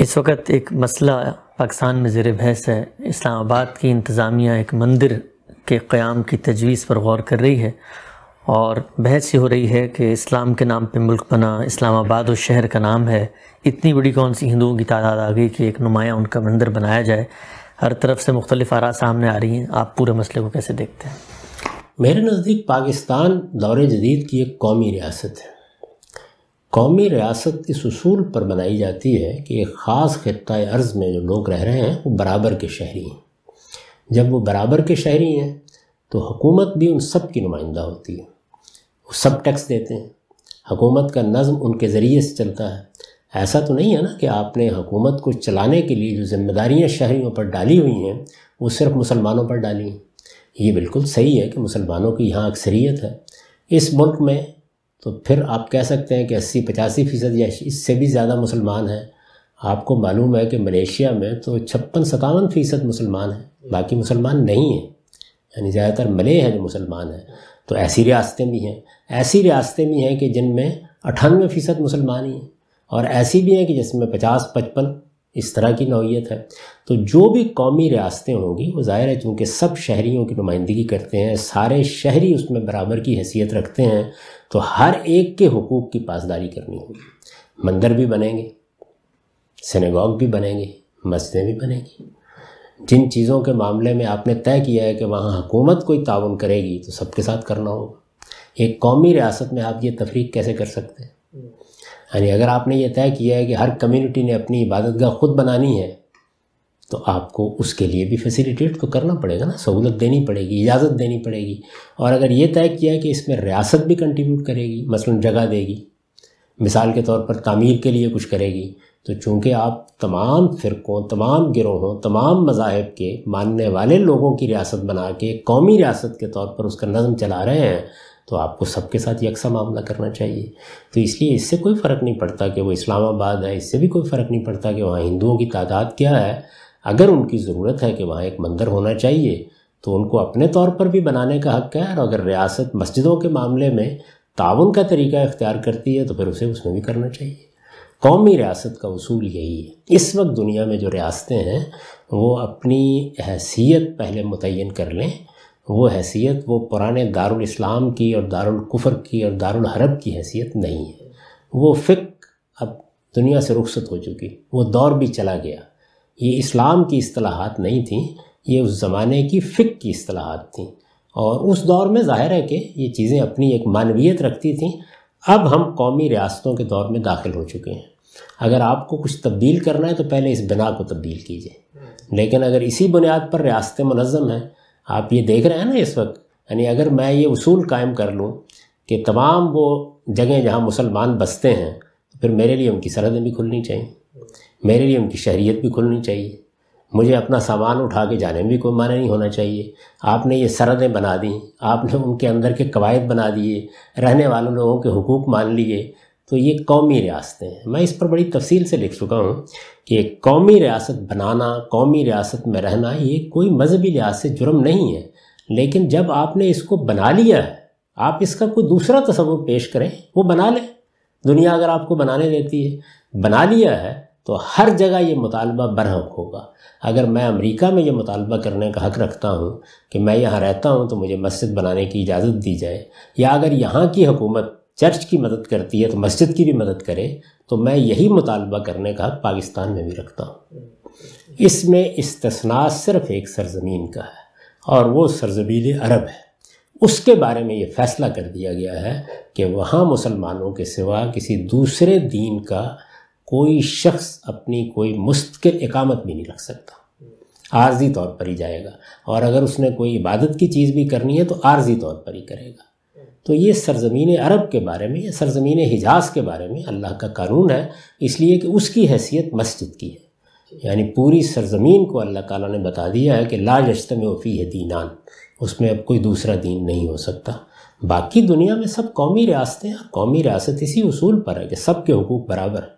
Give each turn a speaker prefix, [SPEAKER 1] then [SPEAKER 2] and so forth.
[SPEAKER 1] इस वक्त एक मसला पाकिस्तान में ज़ेर बहस है इस्लामाबाद की इंतज़ामिया एक मंदिर के क़्याम की तजवीज़ पर गौर कर रही है और बहस ये हो रही है कि इस्लाम के नाम पे मुल्क बना इस्लामाबाद उस शहर का नाम है इतनी बड़ी कौन सी हिंदुओं की तादाद आ गई कि एक नुमाया उनका मंदिर बनाया जाए हर तरफ से मुख्तलिफ आरा सामने आ रही हैं आप पूरे मसले को कैसे देखते हैं मेरे नज़दीक पाकिस्तान दौर जदीद की एक कौमी रियासत है कौमी रियासत इस उसूल पर बनाई जाती है कि एक ख़ास खत्ता अर्ज़ में जो लोग रह रहे हैं वो बराबर के शहरी हैं जब वो बराबर के शहरी हैं तो हुकूमत भी उन सब की नुमाइंदा होती है वो सब टैक्स देते हैं हुकूमत का नज़म उनके ज़रिए से चलता है ऐसा तो नहीं है ना कि आपने हुकूमत को चलाने के लिए जो जिम्मेदारियाँ शहरीों पर डाली हुई हैं वो सिर्फ मुसलमानों पर डाली हैं ये बिल्कुल सही है कि मुसलमानों की यहाँ अक्सरियत है इस मुल्क में तो फिर आप कह सकते हैं कि अस्सी पचासी फ़ीसद या इससे भी ज़्यादा मुसलमान हैं आपको मालूम है कि मलेशिया में तो छप्पन सतावन फ़ीसद मुसलमान हैं बाकी मुसलमान नहीं हैं यानी ज़्यादातर मले हैं जो मुसलमान हैं तो ऐसी रियासतें भी हैं ऐसी रियासतें भी हैं कि जिनमें अठानवे फ़ीसद मुसलमान ही हैं और ऐसी भी हैं कि जिसमें पचास पचपन इस तरह की नौीयत है तो जो भी कौमी रियासतें होंगी वो ज़ाहिर है चूँकि सब शहरीों की नुमाइंदगी करते हैं सारे शहरी उसमें बराबर की हैसियत रखते हैं तो हर एक के हकूक़ की पासदारी करनी होगी मंदिर भी बनेंगे सिनेगॉग भी बनेंगे मस्जिदें भी बनेंगी जिन चीज़ों के मामले में आपने तय किया है कि वहाँ हुकूमत कोई ताउन करेगी तो सबके साथ करना होगा एक कौमी रियासत में आप ये तफरीक कैसे कर सकते हैं यानी अगर आपने ये तय किया है कि हर कम्युनिटी ने अपनी इबादत गाह खुद बनानी है तो आपको उसके लिए भी फैसिलिटेट तो करना पड़ेगा ना सहूलत देनी पड़ेगी इजाज़त देनी पड़ेगी और अगर ये तय किया है कि इसमें रियासत भी कंट्रीब्यूट करेगी मसलन जगह देगी मिसाल के तौर पर तामीर के लिए कुछ करेगी तो चूँकि आप तमाम फ़िरक़ों तमाम गिरोहों तमाम मजाहब के मानने वाले लोगों की रियासत बना के कौमी रियासत के तौर पर उसका नज़म चला रहे हैं तो आपको सबके साथ यकसा मामला करना चाहिए तो इसलिए इससे कोई फ़र्क नहीं पड़ता कि वो इस्लामाबाद है इससे भी कोई फ़र्क नहीं पड़ता कि वहाँ हिंदुओं की तादाद क्या है अगर उनकी ज़रूरत है कि वहाँ एक मंदिर होना चाहिए तो उनको अपने तौर पर भी बनाने का हक है और अगर रियासत मस्जिदों के मामले में ताउन का तरीका इख्तियार करती है तो फिर उसे उसमें भी करना चाहिए कौमी रियासत का असूल यही है इस वक्त दुनिया में जो रियासतें हैं वो अपनी हैसियत पहले मुतन कर लें वो हैसियत वो पुराने दारुल इस्लाम की और दारुल कुफर की और दारुल हरब की हैसियत नहीं है वो फ़िक अब दुनिया से रुखसत हो चुकी वो दौर भी चला गया ये इस्लाम की असलाहत नहीं थी ये उस ज़माने की फ़िक की असलाहत थी और उस दौर में जाहिर है कि ये चीज़ें अपनी एक मानवीयत रखती थी अब हम कौमी रियासतों के दौर में दाखिल हो चुके हैं अगर आपको कुछ तब्दील करना है तो पहले इस बिना को तब्दील कीजिए लेकिन अगर इसी बुनियाद पर रियासतें मनज़म हैं आप ये देख रहे हैं ना इस वक्त यानी अगर मैं ये उसूल कायम कर लूँ कि तमाम वो जगह जहाँ मुसलमान बसते हैं तो फिर मेरे लिए उनकी सरहदें भी खुलनी चाहिए मेरे लिए उनकी शहरीत भी खुलनी चाहिए मुझे अपना सामान उठा के जाने में भी कोई माना नहीं होना चाहिए आपने ये सरहदें बना दी आपने उनके अंदर के कवायद बना दिए रहने वाले लोगों के हकूक़ मान लिए तो ये कौमी रियासतें हैं मैं इस पर बड़ी तफसील से लिख चुका हूँ कि कौमी रियासत बनाना कौमी रियासत में रहना ये कोई मजहबी लिहाज से जुर्म नहीं है लेकिन जब आपने इसको बना लिया है आप इसका कोई दूसरा तस्वुर पेश करें वो बना लें दुनिया अगर आपको बनाने देती है बना लिया है तो हर जगह ये मुतालबा बरहक होगा अगर मैं अमेरिका में ये मुतालबा करने का हक़ रखता हूँ कि मैं यहाँ रहता हूँ तो मुझे मस्जिद बनाने की इजाज़त दी जाए या अगर यहाँ की हुकूमत चर्च की मदद करती है तो मस्जिद की भी मदद करे तो मैं यही मुतालबा करने का हक़ पाकिस्तान में भी रखता हूँ इसमें इस्तना सिर्फ एक सरजमीन का है और वो सरजमीन अरब है उसके बारे में ये फ़ैसला कर दिया गया है कि वहाँ मुसलमानों के सिवा किसी दूसरे दीन का कोई शख्स अपनी कोई मुस्तकिल इकामत भी नहीं रख सकता आर्जी तौर पर ही जाएगा और अगर उसने कोई इबादत की चीज़ भी करनी है तो आर्जी तौर पर ही करेगा तो ये सरजमीन अरब के बारे में या सरजमीन हिजाज के बारे में अल्लाह का कानून है इसलिए कि उसकी हैसियत मस्जिद की है यानी पूरी सरजमीन को अल्लाह ताला ने बता दिया है कि ला में वफ़ी है दीनान उसमें अब कोई दूसरा दीन नहीं हो सकता बाकी दुनिया में सब कौमी रियासतें कौमी रियासत इसी उसूल पर है कि सब के हकूक़ बराबर